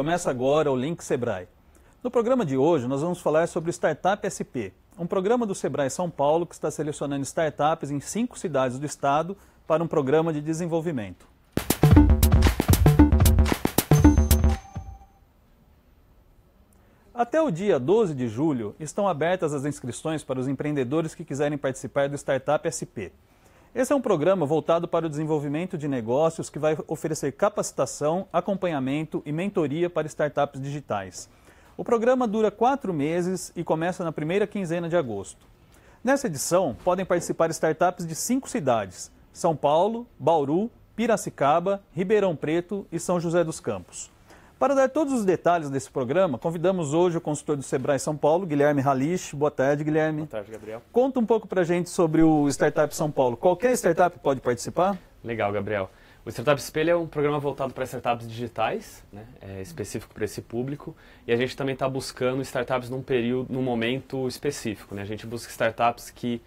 Começa agora o Link Sebrae. No programa de hoje, nós vamos falar sobre Startup SP, um programa do Sebrae São Paulo que está selecionando startups em cinco cidades do estado para um programa de desenvolvimento. Até o dia 12 de julho, estão abertas as inscrições para os empreendedores que quiserem participar do Startup SP. Esse é um programa voltado para o desenvolvimento de negócios que vai oferecer capacitação, acompanhamento e mentoria para startups digitais. O programa dura quatro meses e começa na primeira quinzena de agosto. Nessa edição, podem participar startups de cinco cidades: São Paulo, Bauru, Piracicaba, Ribeirão Preto e São José dos Campos. Para dar todos os detalhes desse programa, convidamos hoje o consultor do Sebrae São Paulo, Guilherme Ralich. Boa tarde, Guilherme. Boa tarde, Gabriel. Conta um pouco para a gente sobre o Startup São Paulo. Qualquer startup pode participar? Legal, Gabriel. O Startup Espelho é um programa voltado para startups digitais, né? é específico para esse público, e a gente também está buscando startups num período, num momento específico. Né? A gente busca startups que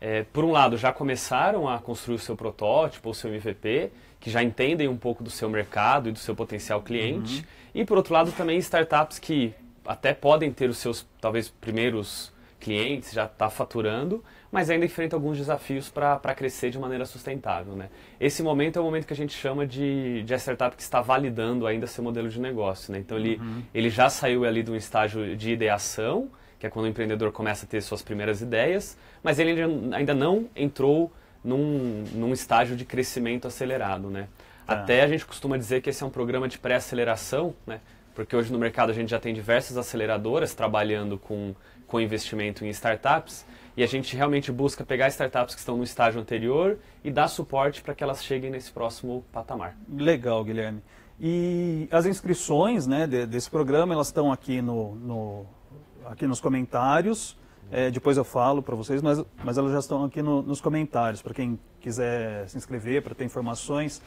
é, por um lado, já começaram a construir o seu protótipo, o seu MVP, que já entendem um pouco do seu mercado e do seu potencial cliente. Uhum. E por outro lado, também startups que até podem ter os seus, talvez, primeiros clientes, já está faturando, mas ainda enfrenta alguns desafios para crescer de maneira sustentável. Né? Esse momento é o momento que a gente chama de, de a startup que está validando ainda seu modelo de negócio. Né? Então, ele, uhum. ele já saiu ali de um estágio de ideação, que é quando o empreendedor começa a ter suas primeiras ideias, mas ele ainda não entrou num, num estágio de crescimento acelerado, né? Ah. Até a gente costuma dizer que esse é um programa de pré-aceleração, né? Porque hoje no mercado a gente já tem diversas aceleradoras trabalhando com, com investimento em startups e a gente realmente busca pegar startups que estão no estágio anterior e dar suporte para que elas cheguem nesse próximo patamar. Legal, Guilherme. E as inscrições né, desse programa, elas estão aqui no, no aqui nos comentários. É, depois eu falo para vocês, mas, mas elas já estão aqui no, nos comentários, para quem quiser se inscrever, para ter informações.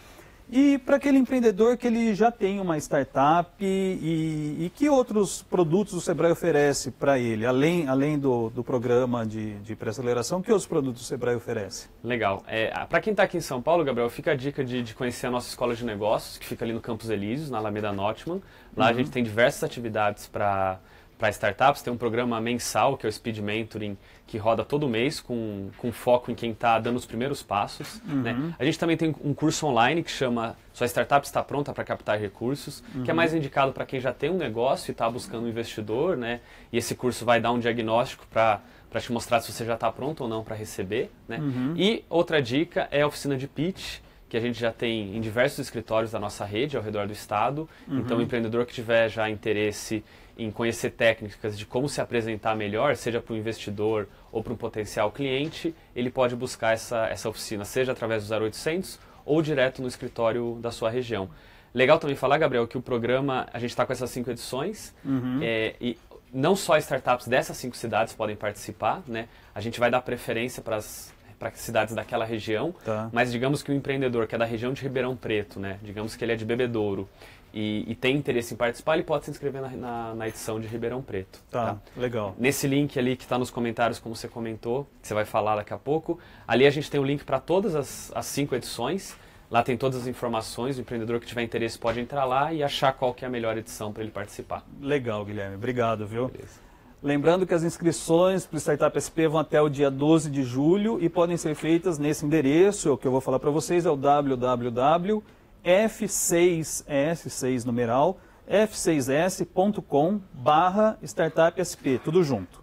E para aquele empreendedor que ele já tem uma startup e, e que outros produtos o Sebrae oferece para ele, além, além do, do programa de, de pré-aceleração, que outros produtos o Sebrae oferece? Legal. É, ah, para quem está aqui em São Paulo, Gabriel, fica a dica de, de conhecer a nossa escola de negócios, que fica ali no Campos Elíseos, na Alameda Notman. Lá uhum. a gente tem diversas atividades para para startups. Tem um programa mensal, que é o Speed Mentoring, que roda todo mês com, com foco em quem está dando os primeiros passos. Uhum. Né? A gente também tem um curso online que chama Sua Startup Está Pronta para Captar Recursos, uhum. que é uhum. mais indicado para quem já tem um negócio e está buscando um investidor. Né? E esse curso vai dar um diagnóstico para para te mostrar se você já está pronto ou não para receber. Né? Uhum. E outra dica é a oficina de pitch, que a gente já tem em diversos escritórios da nossa rede ao redor do estado. Uhum. Então, o empreendedor que tiver já interesse em conhecer técnicas de como se apresentar melhor, seja para o investidor ou para um potencial cliente, ele pode buscar essa, essa oficina, seja através do 0800 ou direto no escritório da sua região. Legal também falar, Gabriel, que o programa, a gente está com essas cinco edições, uhum. é, e não só startups dessas cinco cidades podem participar, né? A gente vai dar preferência para as para cidades daquela região. Tá. Mas digamos que o empreendedor que é da região de Ribeirão Preto, né? Digamos que ele é de Bebedouro. E, e, tem interesse em participar, ele pode se inscrever na, na, na edição de Ribeirão Preto. Tá, tá? legal. Nesse link ali que está nos comentários, como você comentou, que você vai falar daqui a pouco, ali a gente tem o um link para todas as, as, cinco edições. Lá tem todas as informações, o empreendedor que tiver interesse pode entrar lá e achar qual que é a melhor edição para ele participar. Legal, Guilherme. Obrigado, viu? Beleza. Lembrando que as inscrições para o Startup SP vão até o dia 12 de julho e podem ser feitas nesse endereço, é o que eu vou falar para vocês é o www.f6s, numeral, f6s.com barra sp tudo junto.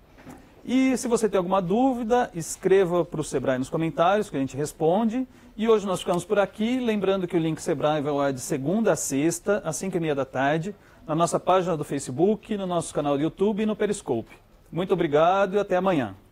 E se você tem alguma dúvida, escreva para o Sebrae nos comentários que a gente responde. E hoje nós ficamos por aqui. Lembrando que o Link Sebrae vai de segunda a sexta, às 5h30 da tarde, na nossa página do Facebook, no nosso canal do YouTube e no Periscope. Muito obrigado e até amanhã.